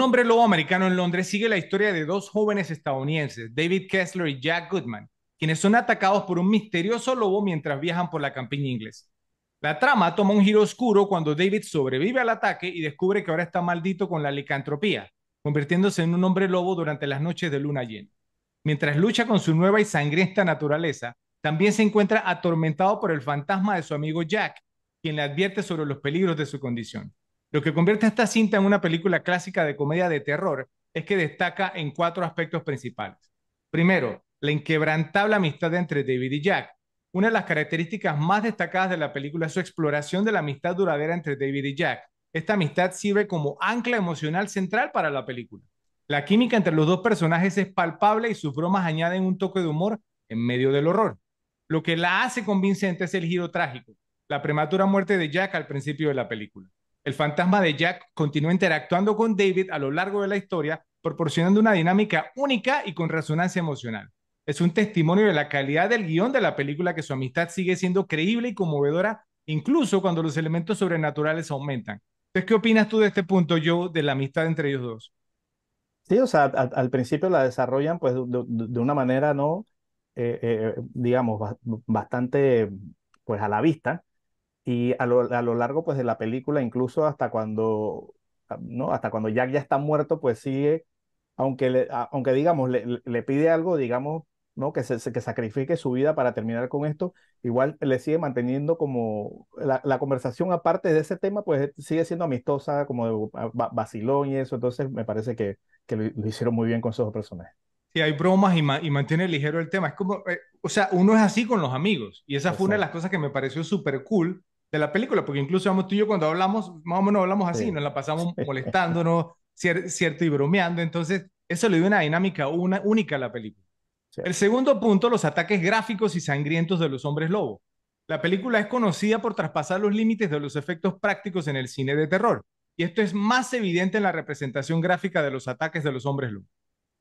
Un hombre lobo americano en Londres sigue la historia de dos jóvenes estadounidenses, David Kessler y Jack Goodman, quienes son atacados por un misterioso lobo mientras viajan por la campiña inglesa. La trama toma un giro oscuro cuando David sobrevive al ataque y descubre que ahora está maldito con la licantropía, convirtiéndose en un hombre lobo durante las noches de luna llena. Mientras lucha con su nueva y sangrienta naturaleza, también se encuentra atormentado por el fantasma de su amigo Jack, quien le advierte sobre los peligros de su condición. Lo que convierte esta cinta en una película clásica de comedia de terror es que destaca en cuatro aspectos principales. Primero, la inquebrantable amistad entre David y Jack. Una de las características más destacadas de la película es su exploración de la amistad duradera entre David y Jack. Esta amistad sirve como ancla emocional central para la película. La química entre los dos personajes es palpable y sus bromas añaden un toque de humor en medio del horror. Lo que la hace convincente es el giro trágico, la prematura muerte de Jack al principio de la película. El fantasma de Jack continúa interactuando con David a lo largo de la historia, proporcionando una dinámica única y con resonancia emocional. Es un testimonio de la calidad del guión de la película que su amistad sigue siendo creíble y conmovedora, incluso cuando los elementos sobrenaturales aumentan. Entonces, ¿qué opinas tú de este punto, yo, de la amistad entre ellos dos? Sí, o sea, al principio la desarrollan pues de, una manera, ¿no? Eh, eh, digamos, bastante pues a la vista, y a lo, a lo largo pues, de la película, incluso hasta cuando, ah, ¿no? hasta cuando Jack ya está muerto, pues sigue, aunque, le, aunque digamos, le, pide algo, digamos, ¿no? que, se, que sacrifique su vida para terminar con esto, igual le sigue manteniendo como la, la conversación aparte de ese tema, pues eh, sigue siendo amistosa, como de ah, vacilón y eso, entonces me parece que, que lo, hicieron muy bien con esos dos personajes. Sí, hay bromas y, mantiene ligero el tema. Es como, eh, o sea, uno es así con los amigos. Y esa fue una de las cosas que me pareció súper cool de la película, porque incluso vamos, tú y yo cuando hablamos, más o menos hablamos así, nos la pasamos molestándonos, cierto, y bromeando, entonces eso le dio una dinámica única a la película. El segundo punto, los ataques gráficos y sangrientos de los hombres lobo. La película es conocida por traspasar los límites de los efectos prácticos en el cine de terror, y esto es más evidente en la representación gráfica de los ataques de los hombres lobo.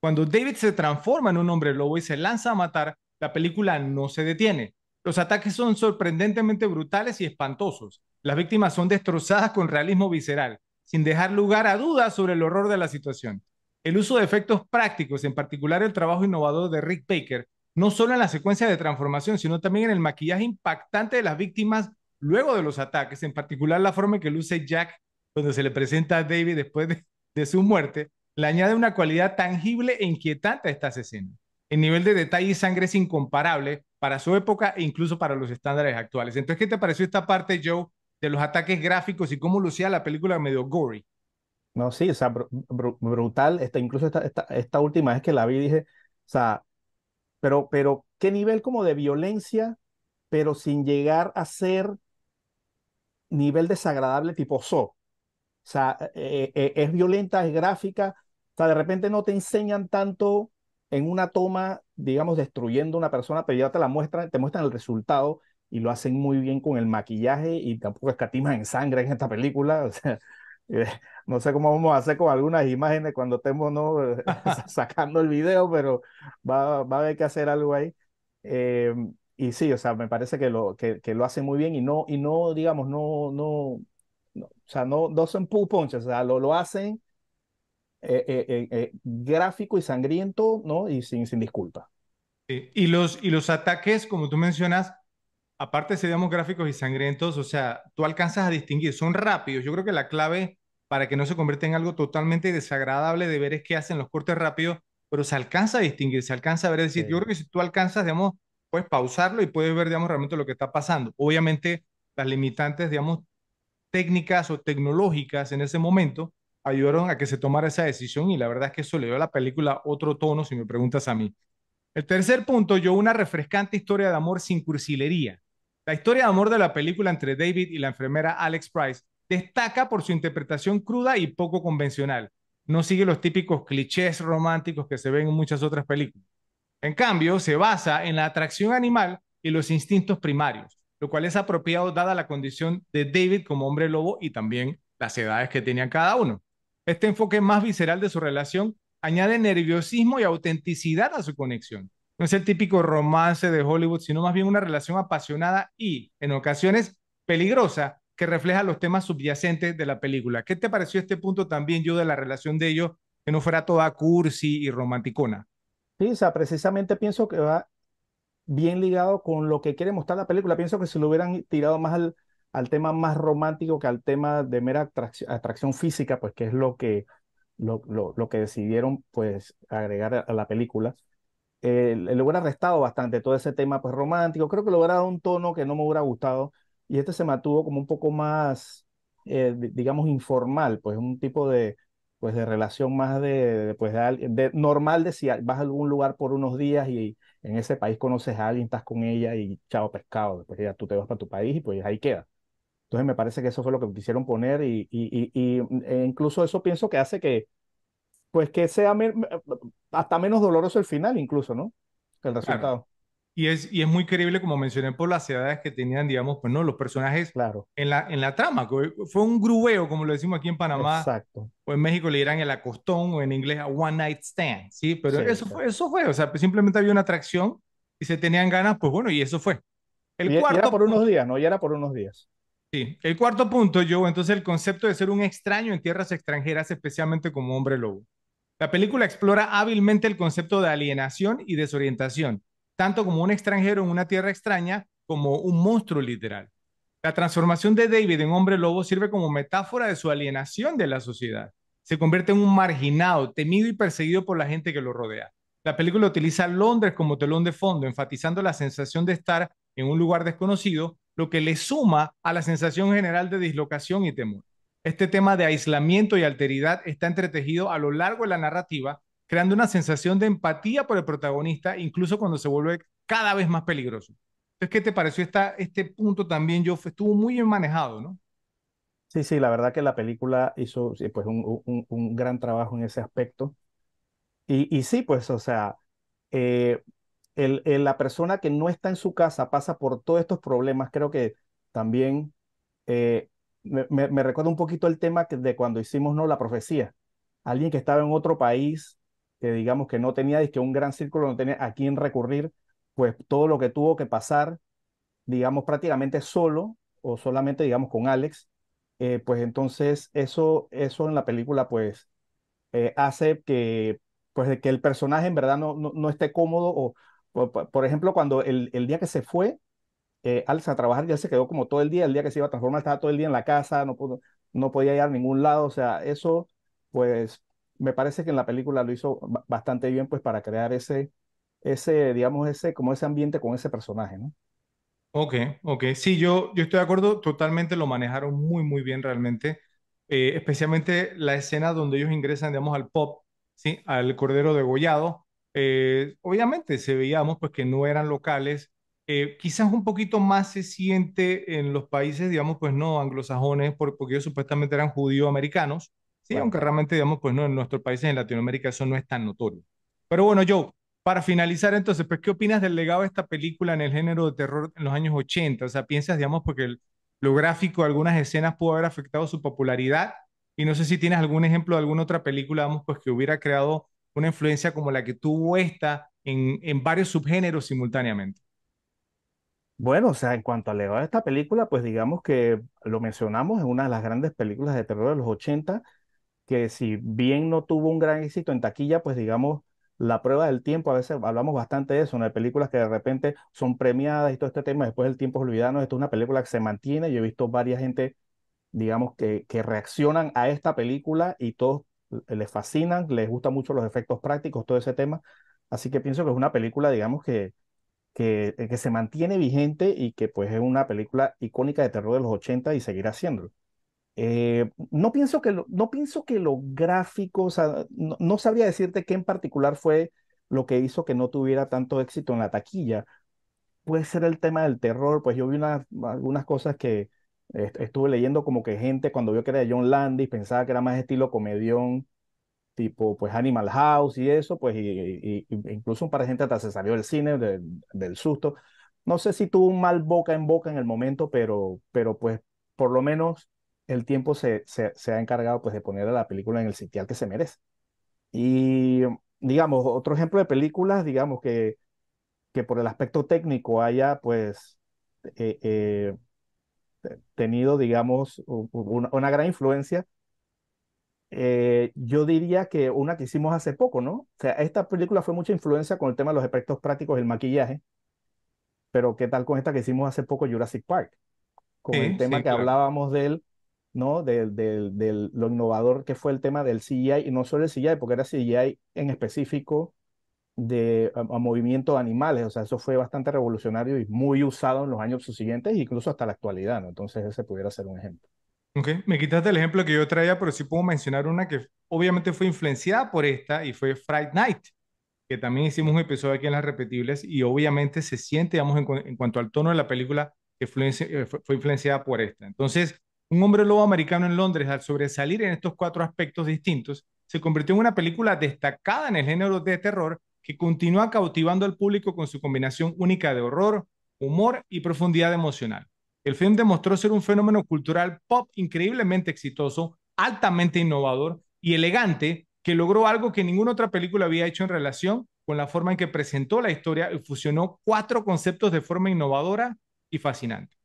Cuando David se transforma en un hombre lobo y se lanza a matar, la película no se detiene, los ataques son sorprendentemente brutales y espantosos. Las víctimas son destrozadas con realismo visceral, sin dejar lugar a dudas sobre el horror de la situación. El uso de efectos prácticos, en particular el trabajo innovador de Rick Baker, no solo en la secuencia de transformación, sino también en el maquillaje impactante de las víctimas luego de los ataques, en particular la forma en que luce Jack cuando se le presenta a David después de, su muerte, le añade una cualidad tangible e inquietante a estas escenas. El nivel de detalle y sangre es incomparable, para su época e incluso para los estándares actuales. Entonces, ¿qué te pareció esta parte, Joe, de los ataques gráficos y cómo lucía la película medio gory? No, sí, o sea, brutal. Este, esta, incluso esta, esta, última vez que la vi dije, o sea, pero, pero qué nivel como de violencia, pero sin llegar a ser nivel desagradable tipo So. O sea, eh, eh, eh, es violenta, es gráfica. O sea, de repente no te enseñan tanto en una toma digamos, destruyendo a una persona, pero ya te la muestran, te muestran el resultado y lo hacen muy bien con el maquillaje y tampoco escatiman en sangre en esta película. O sea, eh, no sé cómo vamos a hacer con algunas imágenes cuando estemos ¿no? sacando el video, pero va, va, a haber que hacer algo ahí. Em, y sí, o sea, me parece que lo, que, que lo hacen muy bien y no, y no digamos, no, no, o sea, no, no son pull punches, o sea, lo, lo hacen eh, eh, eh, gráfico y sangriento, ¿no? Y sin, sin disculpa. Y los, y los ataques, como tú mencionas, aparte de digamos gráficos y sangrientos, o sea, tú alcanzas a distinguir, son rápidos. Yo creo que la clave para que no se convierta en algo totalmente desagradable de ver es que hacen los cortes rápidos, pero se alcanza a distinguir, se alcanza a ver. Es decir, yo creo que si tú alcanzas, digamos, puedes pausarlo y puedes ver, digamos, realmente lo que está pasando. Obviamente, las limitantes, digamos, técnicas o tecnológicas en ese momento, ayudaron a que se tomara esa decisión y la verdad es que eso le dio a la película otro tono, si me preguntas a mí. El tercer punto, yo una refrescante historia de amor sin cursilería. La historia de amor de la película entre David y la enfermera Alex Price destaca por su interpretación cruda y poco convencional. No sigue los típicos clichés románticos que se ven en muchas otras películas. En cambio, se basa en la atracción animal y los instintos primarios, lo cual es apropiado dada la condición de David como hombre lobo y también las edades que tenían cada uno. Este enfoque más visceral de su relación añade nerviosismo y autenticidad a su conexión. No es el típico romance de Hollywood, sino más bien una relación apasionada y, en ocasiones, peligrosa que refleja los temas subyacentes de la película. ¿Qué te pareció este punto también, yo, de la relación de ellos, que no fuera toda cursi y romanticona? Sí, o precisamente pienso que va bien ligado con lo que quiere mostrar la película. Pienso que si lo hubieran tirado más al, al tema más romántico que al tema de mera atracción, física, pues que es lo que, lo, lo, lo que decidieron pues agregar a, la película. le hubiera restado bastante todo ese tema pues romántico, creo que le hubiera dado un tono que no me hubiera gustado y este se mantuvo como un poco más, eh, digamos, informal, pues un tipo de, pues de relación más de, pues de, normal de si vas a algún lugar por unos días y en ese país conoces a alguien, estás con ella y chao pescado, después ya tú te vas para tu país y pues ahí queda. Entonces me parece que eso fue lo que quisieron poner y, y, y, mm, e incluso eso pienso que hace que, pues que sea hasta menos doloroso el final incluso, ¿no? Que el resultado. Y es, y es muy creíble, como mencioné, por las edades que tenían, digamos, pues no, los personajes claro. en, la, en la trama. Fue un grubeo, como lo decimos aquí en Panamá. Exacto. O en México le dirán el acostón, o en inglés a one night stand, ¿sí? Pero eso, fue, eso fue, o sea, pues, simplemente había una atracción y se tenían ganas, pues bueno, y eso fue. El cuarto. por unos días, ¿no? Y era por unos días. Sí, el cuarto punto, yo. entonces el concepto de ser un extraño en tierras extranjeras, especialmente como hombre lobo. La película explora hábilmente el concepto de alienación y desorientación, tanto como un extranjero en una tierra extraña como un monstruo literal. La transformación de David en hombre lobo sirve como metáfora de su alienación de la sociedad. Se convierte en un marginado, temido y perseguido por la gente que lo rodea. La película utiliza Londres como telón de fondo, enfatizando la sensación de estar en un lugar desconocido lo que le suma a la sensación general de dislocación y temor. Este tema de aislamiento y alteridad está entretejido a lo largo de la narrativa, creando una sensación de empatía por el protagonista, incluso cuando se vuelve cada vez más peligroso. Entonces, ¿qué te pareció esta, este punto también, yo Estuvo muy bien manejado, ¿no? Sí, sí, la verdad que la película hizo pues, un, gran trabajo en ese aspecto. Y, sí, pues, o sea, eh, la persona que no está en su casa pasa por todos estos problemas, creo que también eh, me, recuerdo recuerda un poquito el tema de cuando hicimos ¿no? la profecía. Alguien que estaba en otro país, que digamos que no tenía que un gran círculo, no tenía a quién recurrir, pues todo lo que tuvo que pasar, digamos prácticamente solo o solamente digamos con Alex, eh, pues entonces eso, eso en la película pues eh, hace que, pues, que el personaje en verdad no, no esté cómodo o, por, ejemplo, cuando el, día que se fue, eh, Alex a trabajar ya se quedó como todo el día, el día que se iba a transformar estaba todo el día en la casa, no, pudo, no podía ir a ningún lado, o sea, eso, pues, me parece que en la película lo hizo bastante bien, pues, para crear ese, ese, digamos, ese, como ese ambiente con ese personaje, ¿no? Ok, ok, sí, yo, yo estoy de acuerdo, totalmente lo manejaron muy, muy bien realmente, eh, especialmente la escena donde ellos ingresan, digamos, al pop, ¿sí? Al cordero degollado, eh, obviamente se veíamos pues que no eran locales. Eh, quizás un poquito más se siente en los países, digamos, pues no anglosajones, porque, ellos supuestamente eran judío-americanos, ¿sí? aunque realmente, digamos, pues no, en nuestros países en Latinoamérica eso no es tan notorio. Pero bueno, yo para finalizar entonces, pues, ¿qué opinas del legado de esta película en el género de terror en los años 80? O sea, piensas, digamos, porque pues, lo gráfico, de algunas escenas pudo haber afectado su popularidad, y no sé si tienes algún ejemplo de alguna otra película, digamos, pues que hubiera creado una influencia como la que tuvo esta en, varios subgéneros simultáneamente. Bueno, o sea, en cuanto a legado de esta película, pues digamos que lo mencionamos, es una de las grandes películas de terror de los 80, que si bien no tuvo un gran éxito en taquilla, pues digamos, la prueba del tiempo, a veces hablamos bastante de eso, de películas que de repente son premiadas y todo este tema, después el tiempo es olvidado, esto es una película que se mantiene, yo he visto varias gente, digamos, que, que reaccionan a esta película y todos les fascinan, les gustan mucho los efectos prácticos, todo ese tema. Así que pienso que es una película, digamos, que, que, eh, que se mantiene vigente y que pues es una película icónica de terror de los 80 y seguirá siéndolo. Eh, no, pienso que lo, no pienso que lo gráfico, o sea, no, sabría decirte qué en particular fue lo que hizo que no tuviera tanto éxito en la taquilla. Puede ser el tema del terror, pues yo vi unas algunas cosas que, Estuve leyendo como que gente cuando vio que era John Landis pensaba que era más estilo comedión, tipo pues Animal House y eso, pues y, y, incluso un par de gente hasta se salió del cine del susto. No sé si tuvo un mal boca en boca en el momento, pero, pero pues por lo menos el tiempo se, se, se ha encargado pues de poner a la película en el sitial que se merece. Y digamos, otro ejemplo de películas, digamos que, que por el aspecto técnico haya pues... eh, eh tenido, digamos, una, gran influencia. Eh, yo diría que una que hicimos hace poco, ¿no? O sea, esta película fue mucha influencia con el tema de los efectos prácticos y el maquillaje, pero ¿qué tal con esta que hicimos hace poco, Jurassic Park? Con el tema que hablábamos de él, ¿no? del de, de, lo innovador que fue el tema del CGI, y no solo el CGI, porque era CGI en específico de, a, movimiento de animales. O sea, eso fue bastante revolucionario y muy usado en los años subsiguientes, incluso hasta la actualidad, ¿no? Entonces ese pudiera ser un ejemplo. Ok, me quitaste el ejemplo que yo traía, pero sí puedo mencionar una que obviamente fue influenciada por esta y fue Fright Night, que también hicimos un episodio aquí en las repetibles y obviamente se siente, digamos, en, cuanto al tono de la película, que eh, fue influenciada por esta. Entonces, un hombre lobo americano en Londres, al sobresalir en estos cuatro aspectos distintos, se convirtió en una película destacada en el género de terror que continúa cautivando al público con su combinación única de horror, humor y profundidad emocional. El film demostró ser un fenómeno cultural pop increíblemente exitoso, altamente innovador y elegante, que logró algo que ninguna otra película había hecho en relación con la forma en que presentó la historia y fusionó cuatro conceptos de forma innovadora y fascinante.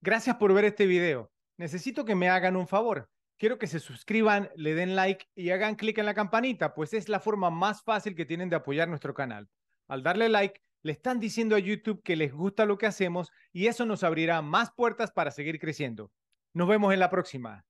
Gracias por ver este video. Necesito que me hagan un favor quiero que se suscriban, le den like y hagan clic en la campanita, pues es la forma más fácil que tienen de apoyar nuestro canal. Al darle like, le están diciendo a YouTube que les gusta lo que hacemos y eso nos abrirá más puertas para seguir creciendo. Nos vemos en la próxima.